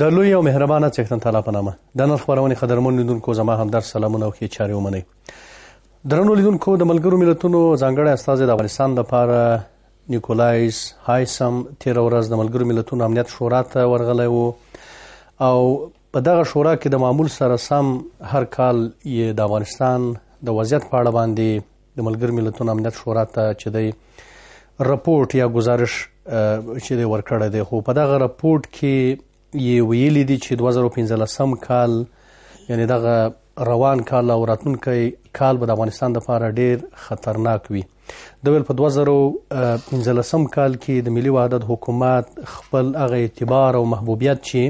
د لوی او مهربانه څښتن تعالی په نامه د نن خبرونه خدرمن لیدونکو زما هم در سلامونه او ښه چاره ومني درنو لیدونکو د ملګرو ملتونو ځانګړی استاد د افغانستان د پاره نیکولایز هایسم تیر ورځ د ملګرو ملتونو امنیت شورا ته ورغلی وو او په دغه شورا کې د معمول سره سم هر کال یې د افغانستان د وضعیت په اړه باندې د ملګرو ملتونو امنیت شورا ته چې دی رپورت یا گزارش چې دی ورکړی دی خو په دغه رپورت کې یې ویلي دي چې 2015 کال یعنی دغه روان کال او راتلونکي کال به د افغانستان لپاره ډیر خطرناک وي د ویل په 2015 کال کې د ملي وحدت حکومت خپل هغه اعتبار او محبوبیت چې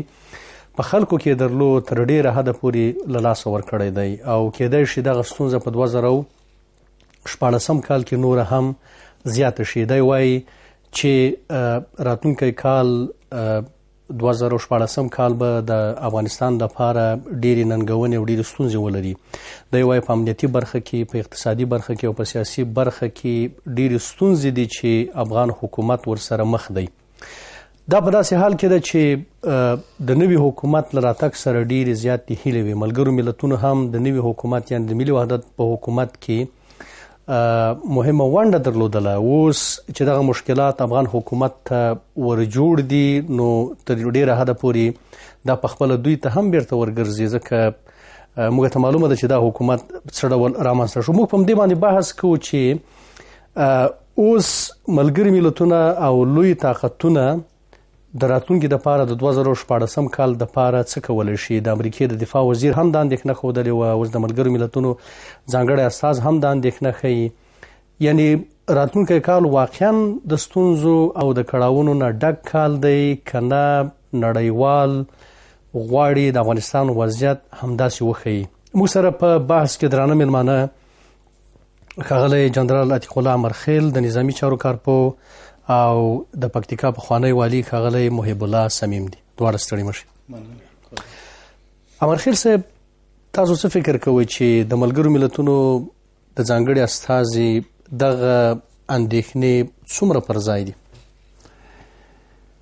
په خلکو کې درلو تر ډیره حد پورې للاس ور کړی دی او کېدای شي دغه ستونزه په 2014 کال کې نور هم زیات شي دی وای چې راتونکي کال 2014 کال به د افغانستان لپاره ډېری ننګونې او ډېری ستونزې ولري د یوې په امنیتي برخه کې په اقتصادي برخه کې او په سیاسي برخه کې ډېری ستونزې دي چې افغان حکومت ورسره مخ دی دا په داسې حال کې ده چې د نوي حکومت لراتک سره ډېری زیات هیلې وي ملګرو ملتونو هم د نوي حکومت یعنی د ملي وحدت په حکومت کې مهمه ونده درلودله اوس چې دغه مشکلات افغان حکومت ورجوړ دي نو تر ډیره حد پوري د پخپل دوی ته هم بیرته ورګرځي ځکه موږ ته معلومه ده چې دا حکومت څه ډول رامنځته شو موږ په دې باندې بحث کوو چې اوس ملګری ملتونه او لوی طاقتونه د راتلونکي د پاره د 2014 کال د پاره څه کول شي د امریکای د دفاع وزیر هم د اندېښنه خوده او اوس د ملګرو ملتونو ځانګړي استاد هم د اندېښنه خي یعنی راتلونکي کال واقعا د ستونزو او د کړاوونو نه ډک کال دی کنه نړیوال غواړي د افغانستان وضعیت همداسې وخی مو سره په بحث کې درانه مېلمانه خغلی جنرال عتیق الله مرخیل د نظامی چارو کارپو او د پکتیکا په خوانی والی خغلی محب الله سمیم دي دواړه ستړي مشي امر خیر صاحب تاسو څه فکر کوئ چې د ملګرو ملتونو د ځانګړي استاذي دغه اندېښنې څومره پر ځای دي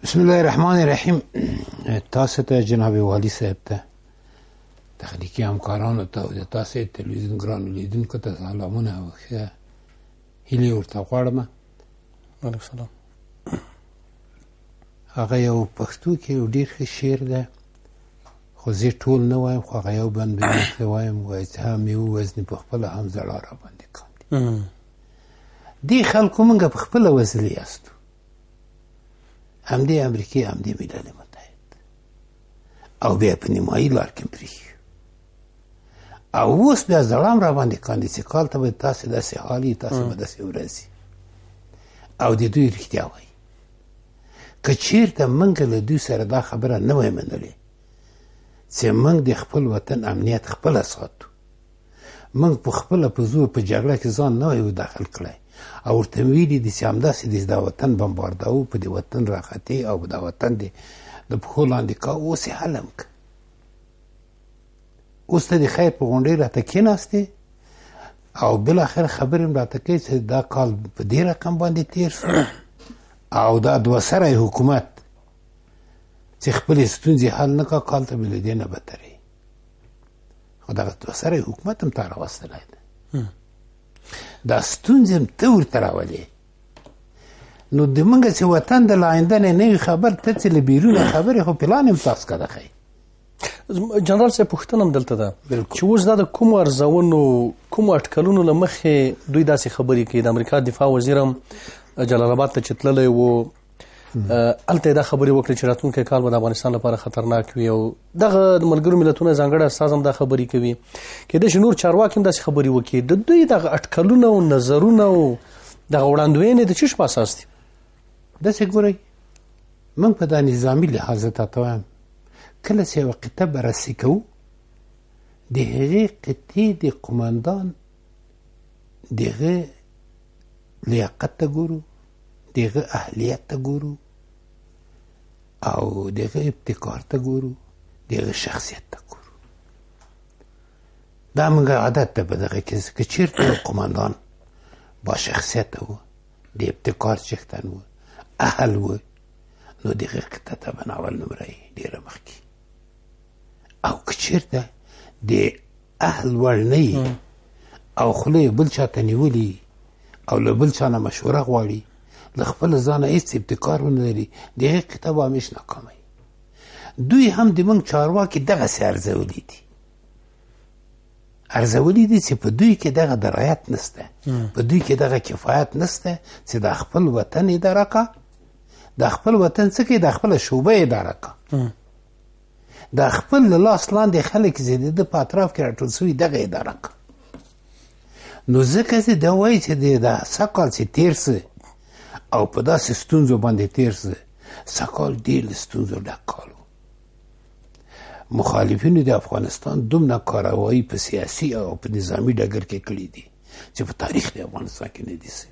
بسم الله الرحمن الرحیم تاسو ته جناب والی صاحب ته تخلیقي همکارانو ته د تاسو تلویزیون ګران لیدونکو ته سلامونه وکړه هیله ورته غواړم علیکم سلام هغه یو پښتو کې ډیر ښه شعر ده خو زه ټول نه وایم خو هغه یو بند مې وایم و اتهام یو وزن په خپل هم زړه را باندې کوم دي خلکو موږ په خپل وزن یاستو هم دې امریکای هم دې ملل متحد او بیا په نیمایي لار کې پرې او اوس بیا زړام را باندې کاندي چې کال ته به تاسو داسې حالي تاسو به داسې ورځي او د دوی رښتیا وایي که چیرته موږ له دوی سره دا خبره نه وای منلې چې موږ د خپل وطن امنیت خپله ساتو موږ په خپله په زور په جګړه کې ځان نه وای داخل کړی او ورته ویلي دي چې همداسې دي دا وطن بمبارداو په دې وطن راختې او دا وطن دی د پښو لاندې کا اوس یې حلم که اوس ته د خیر په غونډۍ راته کېناستې او بل اخر خبرم راته کوي چې دا کال په دې رقم باندې تیر شو او دا د وسره حکومت چې خپل ستونزې حل نه کا کال ته بل دې نه بتري خو دا د وسره حکومت هم تر واسطه ده دا ستونزې هم ته ورته راولي نو د منګه چې وطن د لاینده نه خبر ته چې بیرونه خبره خو پلان هم تاسو کړه جنرال سه پوښتنه دلته ده چې اوس دا کوم ارزونو کوم اټکلونو لمخې دوی داسې خبرې کوي د امریکا دفاع وزیرم جلال آباد ته چتللې وو الته دا خبرې وکړي چې راتلونکي کال به د افغانستان لپاره خطرناک وي او دغه ملګرو ملتونو ځانګړی استادم دا خبرې کوي کې د شنور چارواکي هم داسې خبرې وکړي د دوی د اټکلونو او نظرونو د وړاندوینې د چش په اساس دي د څه ګوري من په دا نظامی لحاظ ته توایم کله چې یوه قطه بررسي کوو د هغې قطې د قماندان د هغه لیاقت ته ګورو د هغه اهلیت ته ګورو او د هغه ابتکار ته ګورو د هغه شخصیت ته ګورو دا موږ عادت ده په دغه کې چې چیرته قماندان با شخصیت و د ابتکار څښتن و اهل و نو دغه قطعه ته به ناول نمره ډېره مخکې او که چېرته د اهل وړ نه او خوله بل چا ته نیولي او له بل چا نه مشوره غواړي له خپل ځانه هیڅ ابتکار ونه لري دغه قطعه به همیش ناکامه دوی هم د موږ چارواکي دغسې ارزولی دي ارزولی دي چې په دوی کې دغه درایت نسته په دوی کې دغه کفایت نسته چې د خپل وطن اداره د خپل وطن څخه د خپل شوبه اداره کړ د خپل لاس لاندې خلک زیاده د پاتراف کې راټول شوی دغه اداره کړ نو ځکه چې دا وایي چې دا سقال چې تیر سي او په داسې ستونزو باندې تیر سي سقال ډېر ستونزو ډکالو مخالفینو د افغانستان دومره کاروایی په سیاسي او په نظامی ډګر کې کړی دي چې په تاریخ د افغانستان کې نه دي سي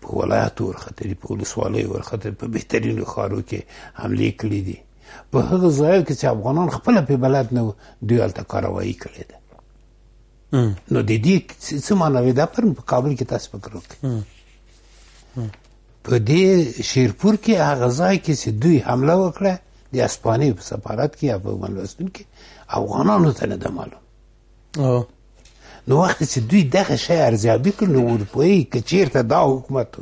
په ولایاتو ورختري په ولسوالیو ورختري په بهترینو ښارو کې حمله کړې دي په هغه ځای کې چې افغانان خپل په بلد نه دوی الته کاروایی کړې ده نو د دې څه معنی ده پر په کابل کې تاسو فکر وکړئ په دې شیرپور کې هغه ځای کې چې دوی حمله وکړه د اسپانیې په سفارت کې یا په ملوستون کې افغانانو ته نه ده معلوم نو وخت چې دوی دغه شی ارزیابي کړي نو ورپوي چې چیرته دا حکومت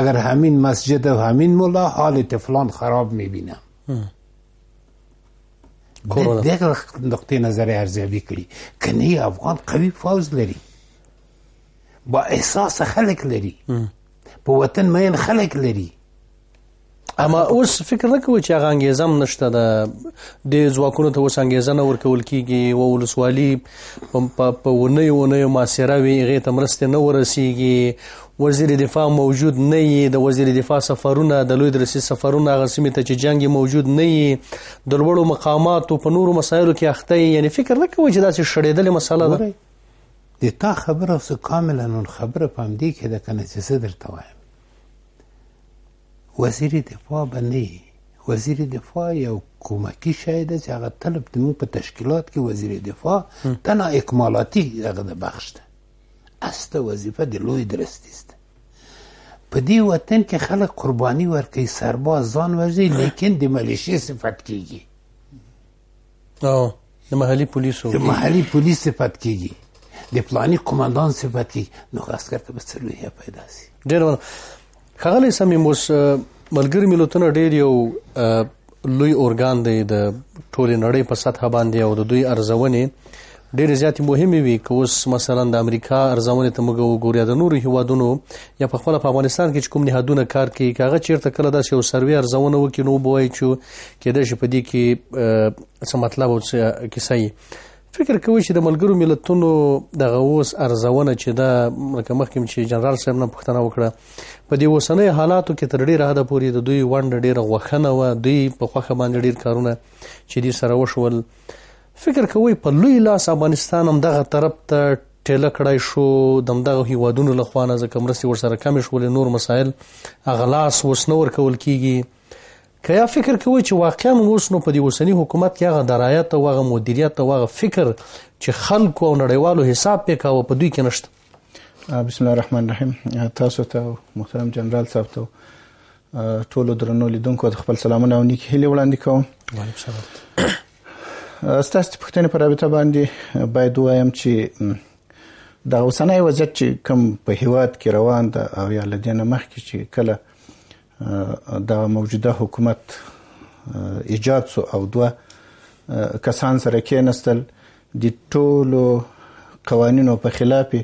اگر همین مسجد و همین مولا حالت فلان خراب میبینم دغه نقطه نظر ارزیابي کړي کني افغان قوي فوز لري با احساس خلق لري په وطن مین خلق لري اما اوس فکر نه کوي چې هغه انګیزم نشته د د ځواکونو ته اوس انګیزه نه ورکول کیږي او ولسوالي په ونه ونه ماسره وي هغه تمرسته نه ورسیږي وزیر دفاع موجود نه یي د وزیر دفاع سفرونه د لوی درسي سفرونه غسمه ته چې جنگ موجود نه یي د لوړو مقامات او په نورو مسایلو کې اخته یعنی فکر نه کوي چې دا څه شړېدل مسله ده د تا خبره اوس کاملا خبره پام دی کې د کنه چې صدر توایم وزیر دفاع به نه وزیر دفاع یو کومکی شی ده چې هغه طلب د موږ په تشکیلات کې وزیر دفاع تنها اکمالاتي هغه د بخش ده اصله وظیفه د لوی درستی است په دې وطن کې خلک قربانی ورکوي سرباز ځان وژني لیکن د ملیشې صفت کیږي او د محلي پولیسو د محلي پولیس صفت کیږي د پلاني قماندان صفت کیږي نو خاص کرته به څه لویه پیدا شي ډېر خغلی سمې موس ملګری ملتونه ډېر یو لوی اورګان دی د ټولې نړۍ په سطح باندې او د دوی ارزونې ډېر زیات مهمه وي که اوس مثلا د امریکا ارزونې ته موږ وګورئ د نورو هیوادونو یا په خپل افغانستان کې کوم نهادونه کار کوي کاغه چیرته کله داسې یو سروي ارزونه وکړي نو بوای چې کېده چې په دې کې څه مطلب او څه کیسه فکر کوي چې د ملګرو ملتونو د غووس ارزونه چې د مکه مخکې چې جنرال صاحب نه پښتنه وکړه په دې وسنۍ حالاتو کې تر ډیره حد پورې د دوی وند ډیره غوښنه و دوی په خوخه باندې ډیر کارونه چې دې سره وشول فکر کوي په لوی لاس افغانستان هم دغه طرف ته ټیله کړای شو دمدغه هیوادونو له خوانه ځکه مرسي ورسره کم شول نور مسایل اغلاس وسنور کول کیږي کیا فکر کوي چې واقعا اوس نو په دې وسنۍ حکومت کې هغه درایت او هغه مدیریت او هغه فکر چې خلکو او نړیوالو حساب پکاو په دوی کې نشته بسم الله الرحمن الرحیم تاسو ته محترم جنرال صاحب ته ټولو درنو لیدونکو د خپل سلامونه او نیک هیلې وړاندې کوم وعلیکم السلام ستاسو پوښتنه پر اړه باندې باید وایم چې دا اوسنۍ وضعیت چې کوم په هیواد کې روان ده او یا لدینه مخکې چې کله دا موجوده حکومت ایجاد سو او دوه کسان سره کېنستل د ټولو قوانینو په خلاف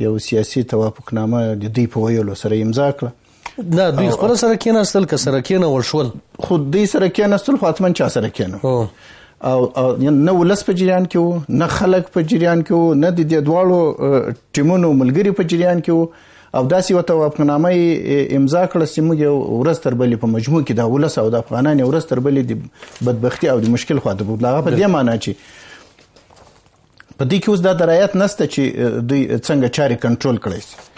یو سیاسي توافقنامه د دوی په ویلو سره امضا کړه نه دوی خپل سره کېناستل که سره کېنول شول خو دوی سره کېناستل خو اتمن چا سره کېنو او نه ولس په جریان کې وو نه خلک په جریان کې وو نه د دې دواړو ټیمونو ملګری په جریان کې وو او داسې وته وافقنامه امضا کړه چې موږ یو ورځ تر بلې په مجموع کې دا ولس او د افغانان یو ورځ تر بلې د بدبختی او د مشکل خواته بوتل هغه په دې معنی چې په دې کې اوس دا درایت نسته چې دوی څنګه چاري کنټرول کړی شي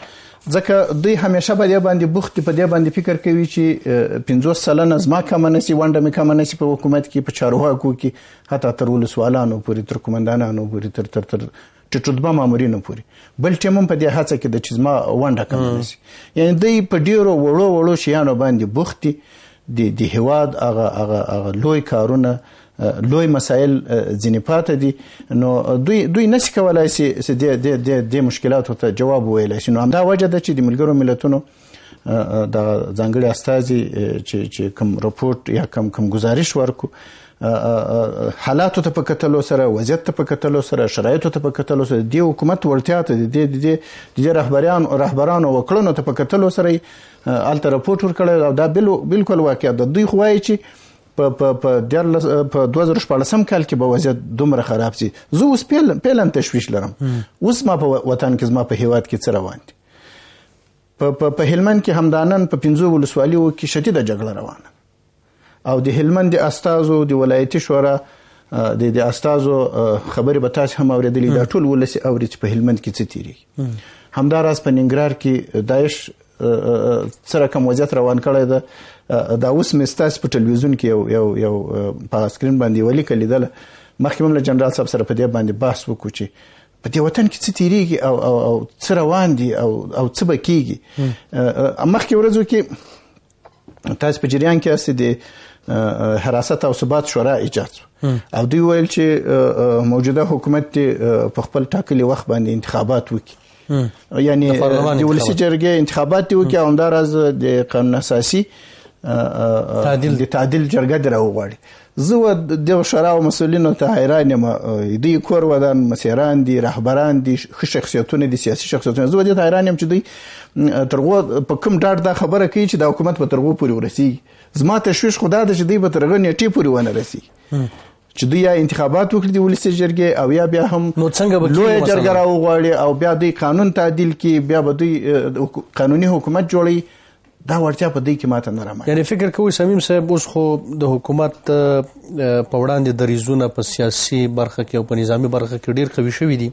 ځکه دوی همیشه په دې باندې بوخت په دې باندې فکر کوي چې 50 سلنه زما کم نه سي ونده مې کم نه سي په حکومت کې په چارواکو کې حتی تر ول سوالانو پوری تر کمانډانانو پوری تر تر تر چټډبه مامورینو پوری بل ټیم هم په دې هڅه کې د چزما ونده کم نه سي یعنی دوی په ډیرو وړو وړو شیانو باندې بوختي د د هواد هغه هغه هغه لوی کارونه لوی مسایل ځینې پاتې دي نو دوی دوی نشي کولای شي د د د مشکلاتو ته جواب ویلای شي نو دا وجه ده چې د ملګرو ملتونو د ځنګړي استاذي چې چې کوم رپورت یا کوم کوم گزارش ورکو حالات ته په کتلو سره وضعیت ته په کتلو سره شرایط ته په کتلو سره د حکومت ورتیا ته د د د رهبران او رهبران او وکړنو ته په کتلو سره الته رپورت ورکړل او دا بالکل واقع ده دوی خوایي چې په په په ډیر په 2014 کال کې به وضعیت دومره خراب شي زه اوس پیل پیلن تشویش لرم اوس ما په وطن کې زما په هیواد کې څه روان دي په په هلمند کې همدانن په 15 ولسوالیو کې شدیده جګړه روانه او د هلمند د استادو د ولایتي شورا د د استادو خبرې به تاسو هم اوریدلې دا ټول ولسی اوري چې په هلمند کې څه تیری همداراس په ننګرهار کې دایښ سره کوم وضعیت روان کړی ده دا اوس مې ستاسو په ټلویزیون کې یو یو یو په سکرین باندې ولیکل دل مخکې هم له جنرال صاحب سره په دې باندې بحث وکړو چې په دې وطن کې څه تیریږي او او او څه روان دي او او څه بکیږي مخکې ورځو کې تاسو په جریان کې استه دي حراست او ثبات شورا ایجاد او دوی ویل چې موجوده حکومت په خپل ټاکلي وخت باندې انتخابات وکړي یعنی د ولسی جرګې انتخابات وکړي او همدارز د قانون اساسي تعدیل د تعدیل جرګه درو غواړي زه د شراو مسولینو ته حیران یم دوی کور ودان مسیران دي رهبران دي شخصیتونه دي سیاسي شخصیتونه زه د حیران یم چې دوی ترغو په کوم ډاټ دا خبره کوي چې د حکومت په ترغو پورې ورسیږي زما تشويش خدا د چې دوی په ترغو نیټه پورې ونه رسیږي چې دوی یا انتخابات وکړي د ولسی جرګې او یا بیا هم نو څنګه به لوی جرګه راوغواړي او بیا دوی قانون تعدیل کړي بیا به دوی قانوني حکومت جوړي دا ورته په دې کې ماته نه راځي یعنی فکر کوي سمیم صاحب اوس خو د حکومت په وړاندې د ریزونه په سیاسي برخه کې او په نظامی برخه کې ډیر قوي شوې دي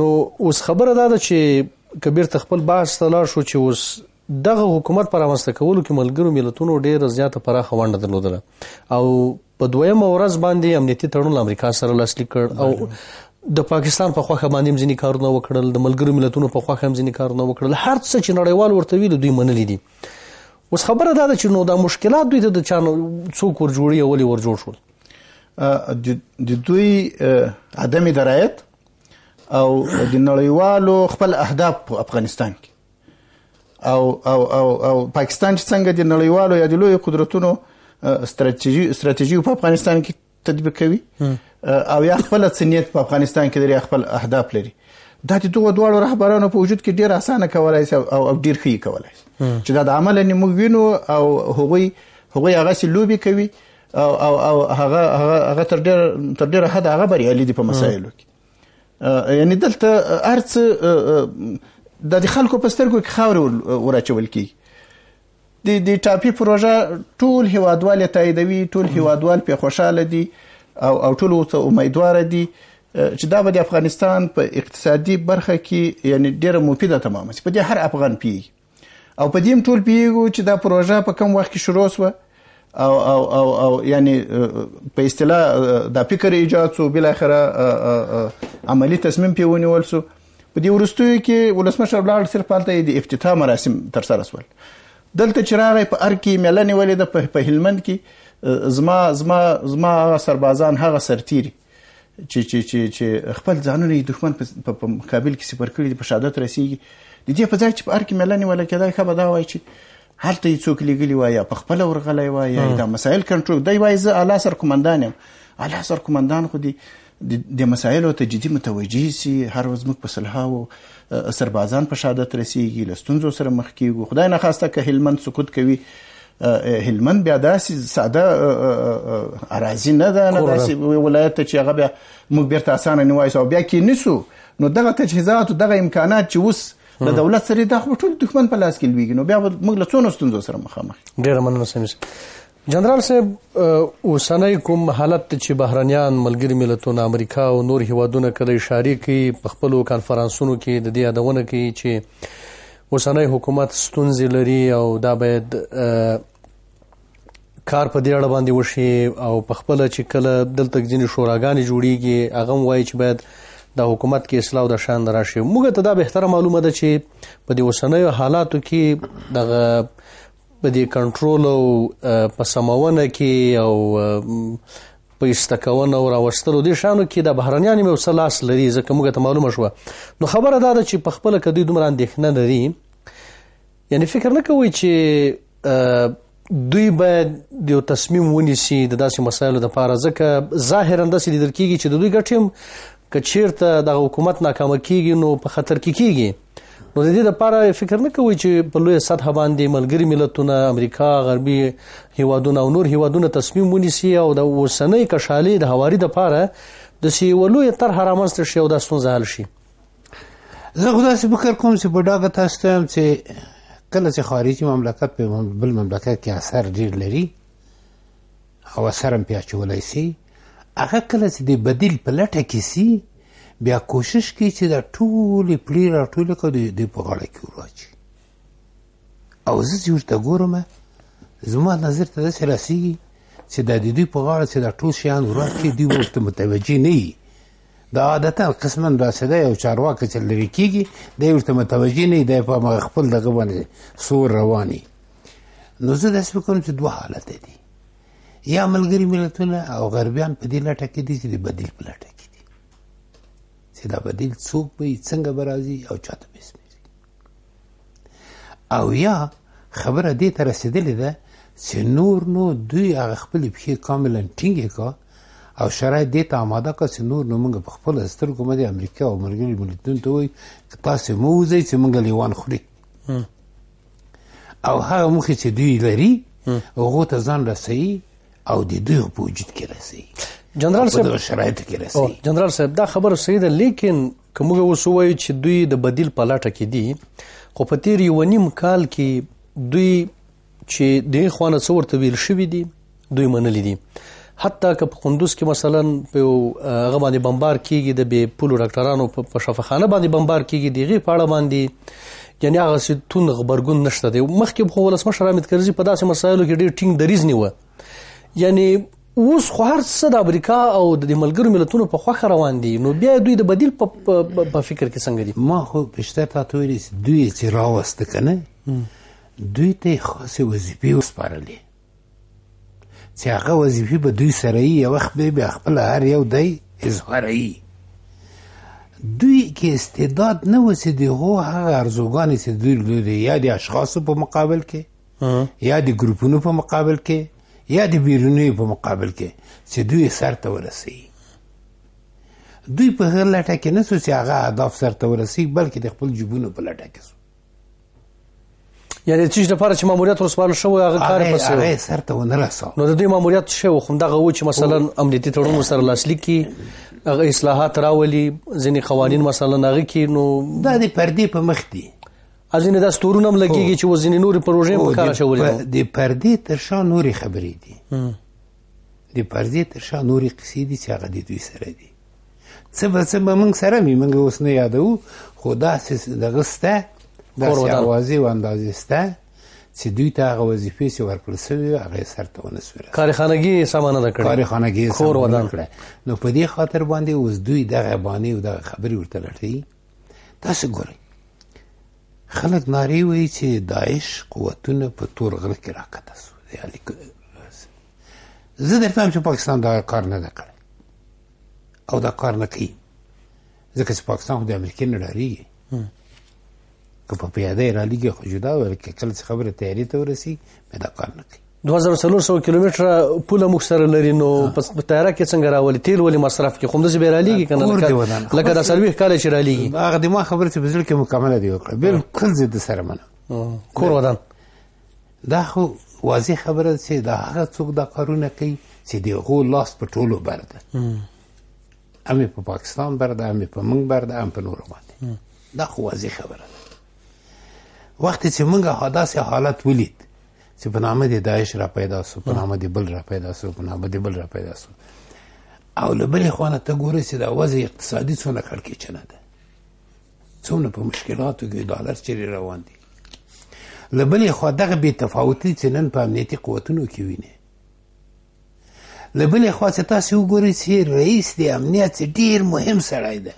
نو اوس خبره ده چې کبیر تخپل باس تلا شو چې اوس دغه حکومت پر امسته کولو کې ملګرو ملتونو ډیر زیاته پراخه ونده درلودله او په دویم ورځ باندې امنیتي تړون امریکا سره لاسلیک کړ او د پاکستان په خوخه باندې هم ځینی کارونه وکړل د ملګرو ملتونو په خوخه هم ځینی کارونه وکړل هر څه چې نړیوال ورته ویل دوی منلي دي اوس خبره دا ده چې نو دا مشکلات دوی ته د چانو څوک ور جوړي اولی ور جوړ شول د دوی عدم درایت او د نړیوالو خپل اهداف په افغانستان کې او او او او پاکستان چې څنګه د نړیوالو یا د لوی قدرتونو ستراتیژي ستراتیژي په افغانستان کې تطبیق کوي او یا خپل څنیت په افغانستان کې لري خپل اهداف لري دا د دوه دواړو رهبرانو په وجود کې ډیر اسانه کولای شي او ډیر خې کولای شي چې دا د عمل نیمګ وینو او هغوی هغوی هغه سي لوبي کوي او او او هغه هغه تر ډیر تر ډیر حد هغه بریالي دي په مسایلو کې یعنی دلته ارڅ د خلکو په سترګو کې خاور ورچول کی د د ټاپي پروژه ټول هوادوال تاییدوي ټول هوادوال په خوشاله دي او او ټول اوس امیدوار دي چې دا به د افغانستان په اقتصادي برخه کې یعنی ډیره مفیده تمام شي په دې هر افغان پی او په دې ټول پیګو چې دا پروژه په کم وخت کې شروع وسوه او او او او یعنی په اصطلاح د فکر ایجاد سو بل اخره عملی تصمیم پیونی ولسو په دې ورستوي کې ولسمشر لاړ صرف پالته د افتتاح مراسم تر سره سول دلته چې راغی په ار کې ملنې ولې د په هلمند کې زما زما زما هغه سربازان هغه سرتیری چې چې چې چې خپل ځانونه د دښمن په مقابل کې سپر کړی په شهادت رسیدي د دې په ځای چې په ار کې ملنې ولې کېدای خبر دا وای چې هلته څوک لګلی وای په خپل ورغلی وای دا مسائل کنټرول دی وای زه اعلی سر کمانډان یم اعلی سر کمانډان خو دی د مسایلو ته جدي متوجي سي هر ورځ موږ په سلهاو سربازان په شهادت رسیږي لستونزو سره مخ کیږي خدای نه خواسته که هلمند سکوت کوي هلمند بیا داسې ساده اراضي نه ده نه داسې ولایت چې هغه بیا موږ بیرته اسانه نیوایسو بیا کې نسو نو دغه تجهیزات او دغه امکانات چې اوس د دولت سره د ټول دښمن په لاس کې لويږي نو بیا موږ له څونو ستونزو سره مخامخ ډیر مننه سمې جنرال صاحب اوسنۍ کوم حالت چې بهرنیان ملګری ملتونه امریکا او نور هیوادونه کله اشاره کوي په خپل کانفرنسونو کې د دې یادونه کوي چې اوسنۍ حکومت ستونزې لري او دا باید کار په دې اړه باندې وشي او په خپل چې کله دلته ځینې شوراګانې جوړیږي هغه وایي چې باید د حکومت کې اصلاح د شان راشي موږ ته دا به تر معلومه ده چې په دې اوسنۍ حالاتو کې د په دې کنټرول او په سمونه کې او په استکونه او راوستلو دي شانو کې د بهرنیان مې وسلاس لري ځکه موږ ته معلومه شو نو خبره دا ده چې په خپل کې دوی دومره اندېښنه لري یعنی فکر نه کوي چې دوی به یو تصمیم ونیسي د داسې مسایلو لپاره ځکه ظاهرا داسې لیدل کیږي چې د دوی ګټیم کچیرته د حکومت ناکام کیږي نو په خطر کې کی کیږي نو د دې لپاره فکر نه کوي چې په لوی سطح باندې ملګری ملتونه امریکا غربي هیوادونه او نور هیوادونه تصمیم ونیسي او د وسنۍ کښالې د هواري د لپاره د سی ولوی تر هرامسته شي او د ستونزه حل شي زه خدای سي فکر کوم چې په ډاګه تاسو ته چې کله چې خارجي مملکت په بل مملکت کې اثر ډیر لري او اثر هم پیاچولای شي هغه کله چې د بدیل په لټه کې سي بیا کوشش کوي چې دا ټولې پلې راټولې کړه د دوی په غاړه کې وراچي او زه چې ورته ګورم زما نظر ته داسې رسېږي چې دا د دوی په غاړه چې دا ټول شیان وراچي دوی ورته متوجه نه وي دا عادتا قسما راسده یو چارواکه چې لري کیږي دی ورته متوجه نه دی په مغ خپل دغه باندې سور رواني نو زه داس وکړم چې دوه حالت دي یا ملګری ملتونه او غربیان په دې لټه کې دي چې بدیل پلټي چې دا بدیل څوک وي څنګه به راځي او چاته به سپېږي او یا خبره دې ته رسېدلې ده چې نور نو دوی هغه خپل پښې کاملا ټینګې کا او شرایط دې ته آماده کا چې نور نو موږ په خپل سترګو باندې امریکا او مرګري ملتونو ته وایي تاسو مو وځئ چې موږ لیوان خوري او هغه مخې چې دوی لري هغه ته ځان رسي او د دوی په وجود کې رسي جنرال صاحب شرایط کې رسي جنرال صاحب دا خبره صحیح ده لیکن کومه وسوي چې دوی د بدیل په لټه کې دي خو په تیر یو نیم کال کې دوی چې د خوانه څورته ویل شوې دي دوی منلې دي حتی که په قندوز کې مثلا په هغه باندې بمبار کیږي د بي پولو ډاکټرانو په شفاخانه باندې بمبار کیږي دغه پاړه باندې یعنی هغه ستون خبرګون نشته دی مخکې خو ولس مشر احمد کرزي په داسې مسایلو کې ډېر ټینګ دریز نیوه یعنی اوس خو هر څه د امریکا او د ملګرو ملتونو په خوخه روان دي نو بیا دوی د بدیل په فکر کې څنګه دي ما خو بیشتر تطویرس دوی چې راوست کنه دوی ته خاصه وظیفه وسپارلې چې هغه وظیفه به دوی سره یې وخت به خپل هر یو دی اظهاروي دوی کې استعداد نه وسې دی هو هغه ارزوګان چې دوی لري یا د اشخاصو په مقابل کې یا د ګروپونو په مقابل کې یا د بیرونیو په مقابل کې چې دوی سرته ورسي دوی په هر لټه کې نه سو چې هغه اهداف سرته ورسي بلکې د خپل جیبونو په لټه کې سو یعنی چې د لپاره چې ماموریت ورسپارل شو هغه کار پسې هغه سرته ونه رسو نو د دوی ماموریت شو خو دغه و چې مثلا امنیتي تړون سره لاسلیک کی هغه اصلاحات راولي ځینې قوانين مثلا هغه کې نو دا د پردي په مخ دي ازینه د ستورونو هم لګیږي چې وزینې نور پروژې په کار شولې د پردې تر شا نوري خبرې دي د پردې تر شا نوري قصې دي چې هغه د دوی سره دي څه به څه به موږ سره می موږ اوس نه یادو خو دا څه د غسته د اوازې او اندازې سته چې دوی ته هغه وظیفې چې ورکړل شوی هغه سرته ونسوره کارخانګي سامانه ده کړې کارخانګي کور ودان کړه نو په دې خاطر باندې اوس دوی دغه باندې او دغه خبرې ورته لټي تاسو ګورئ خلک ناری وایي چې داعش قوتونه په تور غره کې راکته سو دی علي زه درته هم چې پاکستان دا کار نه ده کړی او دا کار نه کوي ځکه چې پاکستان خو د امریکې نه ډاریږي که په پیاده یې رالیږي خو جدا ویل کله چې خبره تیاري ته ورسي بیا دا کار نه کوي 2400 کیلومتره پول موږ سره لري نو پس په تیاره کې څنګه راولي تیل ولې مصرف کې خومده به رالیږي کنه لکه د سروې کال چې رالیږي هغه د ما خبره چې بزړه کې مکمله دی وکړه بالکل زید سره منه کور ودان دا خو واضح خبره چې دا هغه څوک د قرونه کوي چې دی غو لاس په ټولو برده امې په پاکستان برده امې په موږ برده ام په نور باندې دا خو واضح خبره ده وخت چې موږ حادثه حالت ولید چې په نامه د داعش را پیدا سو په نامه د بل را پیدا سو په نامه د بل را پیدا سو او له بلې خوا نه ته ګورې چې دا وضع اقتصادي څومره کړکېچنه ده څومره په مشکلاتو کې ډالر چیرې روان دي له بلې خوا دغه بې تفاوتي چې نن په امنیتي قوتونو کې وینئ له بلې خوا چې تاسې وګورئ چې رئیس د امنیت ډیر مهم سړی ده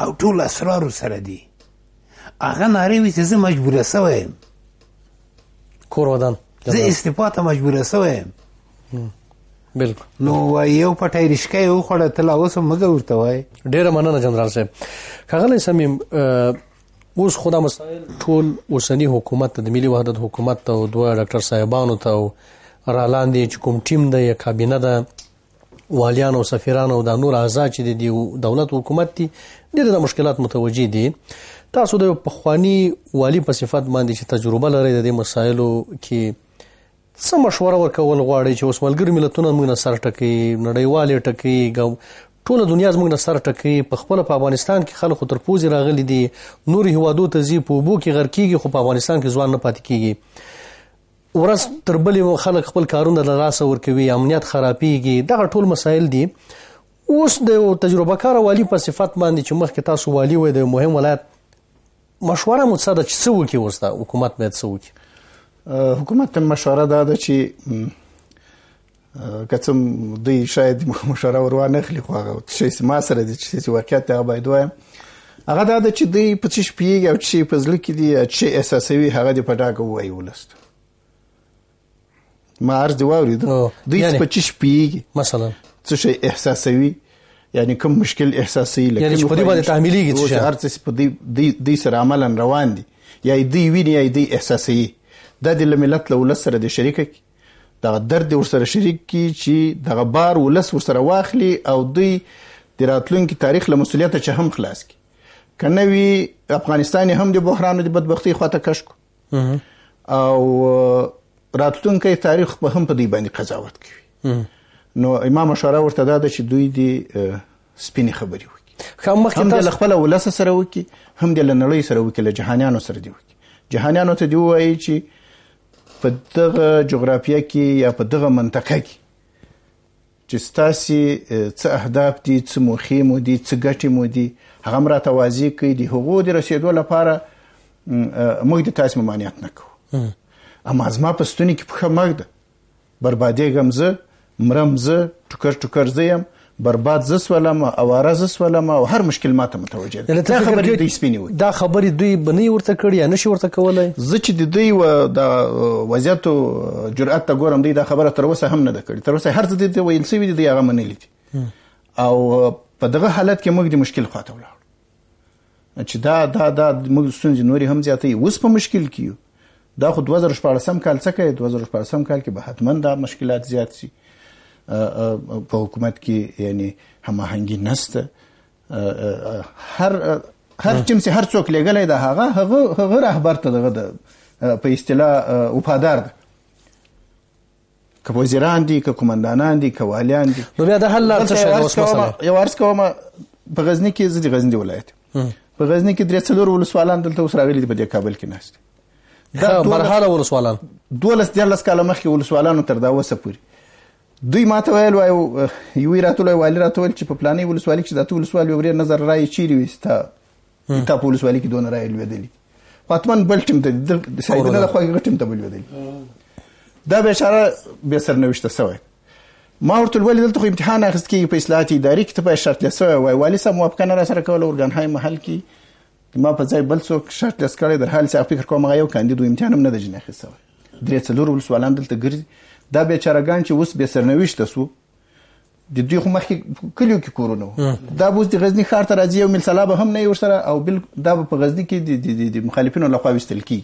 او ټول اسرارو سره دی هغه نارې وي چې زه مجبوره سوی یم کور ودان زه استفا ته مجبور سوم بالکل نو یو پټای رشکې یو خړه تل اوس مګه ورته وای ډیر مننه جنرال صاحب خغلی سمیم اوس خدا مسائل ټول اوسنی حکومت د ملي وحدت حکومت او دوه ډاکټر صاحبانو ته را لاندې چې کوم ټیم د یا کابینه ده والیان او سفیران او د نور اعضا چې د دولت حکومت دي ډېر د مشکلات متوجي دي تاسو د پخوانی والی په صفات باندې چې تجربه لرئ د مسایلو کې څه مشوره ورکول غواړي چې اوس ملګری ملتونه موږ نه سر ټکی نړیوالې ټکی ټول دنیا زموږ نه سر ټکی په خپل په افغانستان کې خلک تر پوزي راغلي دي نور هوادو ته زی په بو کې غر کیږي خو په افغانستان کې ځوان نه پاتې کیږي ورس تربلې خلک خپل کارونه د لاسه ور کوي امنیت خرابيږي دغه ټول مسایل دي اوس د تجربه کار والی په صفات باندې چې مخکې تاسو والی وې د مهم ولایت مشوره مو څه د چې څه وکي ورسته حکومت باید څه وکي حکومت ته مشوره دا ده چې کڅم دوی شاید مشوره وروانه خلی خو هغه چې ما سره دي چې واقعیت هغه باید وایم هغه دا ده چې دوی په څه شپې او چې په ځل کې دي چې اساسوي هغه د پټاګه وایي ولست ما ارز دی واوري دوی په څه شپې مثلا څه احساسوي یعنی کوم مشکل احساسي لکه یعنی خو دې باندې تحمليږي چې هر څه په دې دې سره عملا روان دي یا دې ویني یا دې احساسي د دې ملت له ول سره د شریک د درد ور سره شریک کی چې د غبار ولس ور سره واخلي او دوی د راتلونکي تاریخ له مسولیت څخه هم خلاص کی کنه وی افغانستان هم د بحران او د بدبختی خواته کشکو او راتلونکي تاریخ به هم په دې باندې قضاوت کوي نو امام اشاره ورته دا چې دوی دی سپینی خبري وکړي هم مخکې تاسو خپل ولس سره وکړي هم د لنړی سره وکړي له جهانيانو سره دی وکړي جهانيانو ته دی وایي چې په دغه جغرافیه کې یا په دغه منطقه کې چې ستاسي څه اهداف دي څه موخې مو دي څه ګټې مو دي هغه مراته واضح کوي د هغو د رسیدو لپاره موږ د تاسو ممانعت نه کوو اما زما په ستوني کې په خمرده بربادي غمزه مرم زه ټوکر ټوکر زیم برباد زه سولم او ارزه سولم او هر مشکل ماته متوجه ده دا خبرې دوی سپینیو دا خبرې دوی بنې ورته کړې نه شي ورته کولای زه چې د دوی و د وضعیت جرأت ته ګورم دوی دا خبره تر اوسه هم نه ده کړې تر اوسه هر څه دې ویل سوي دي هغه منلې او په دغه حالت کې موږ د مشکل خواته ولاړو چې دا دا دا موږ ستونزې نوري هم زیاتې اوس په مشکل کې یو دا خو 2014 کال څخه 2014 کال کې به حتمن دا مشکلات زیات شي په حکومت کې یعنی هماهنګي نشته هر هر ټیم سي هر څوک لګلې ده هغه هغه هغه رهبر ته دغه په اصطلاح وفادار ده که وزیران دي که کمانډانان دي که والیان دي نو بیا د حل لار څه شوه اوس مثلا یو ارز کوم په غزنی کې زه د غزنی ولایت په غزنی کې درې څلور ولسوالان دلته اوس راغلي دي په کابل کې ناشته دا مرحله ولسوالان دولس دیارلس کاله مخکې ولسوالانو تر دا وسه پورې دوی ماته ویل وایو یوې راتلو والی راتول چې په پلانې ولسوالۍ کې د ټولسوالۍ وړ نظر راي چیرې وستا تا په ولسوالۍ کې دون راي لوي فاطمن بل ټیم ته د سیدنا د خوګ ټیم ته بل ویل دا بشاره به سر نوښته سوی ما ورته ویل دلته خو امتحان اخیست کې په اصلاحاتي ادارې کې ته شرط لسوی وای والی سم موافقه نه سره کول ورګان هاي محل کې ما په ځای بل څوک شرط لس کړی در حال چې فکر کوم غو کاندید امتحان هم نه د جنې اخیست سوی درې څلور ولسوالان دلته ګرځي دا بیچارهګان چې اوس به سرنويشت سو د دوی خو مخکې کلیو کې کورونه دا بوز د غزنی ښار ته راځي او ملسله به هم نه یو سره او بل دا په غزنی کې د مخالفینو لخوا وستل کی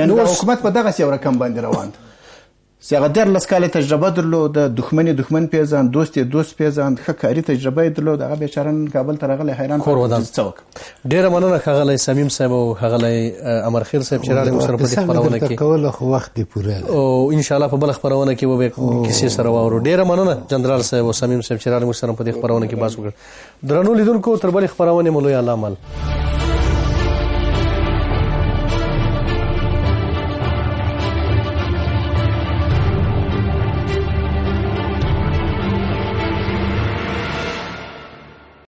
یعنی حکومت په دغه سیور کم باندې روان دی چې هغه ډېر لسکاله تجربه درلوده دښمنی دښمن پیژاند دوست دوست پیژاند ښه کاری تجربه درلوده هغه بیچاره کابل ته راغلی حیران کور ودان څوک ډېر مننه ښاغلی صمیم صاحب او ښاغلی امر خیر صاحب چې راغلی سره په خبرونه کې کول خو وخت دی پوره او ان شاء الله په بل خبرونه کې به کیسې سره واورو ډېر مننه جنرال صاحب او صمیم صاحب چې راغلی سره په خبرونه کې باسو درنو لیدونکو تر بل خبرونه مولوی علامه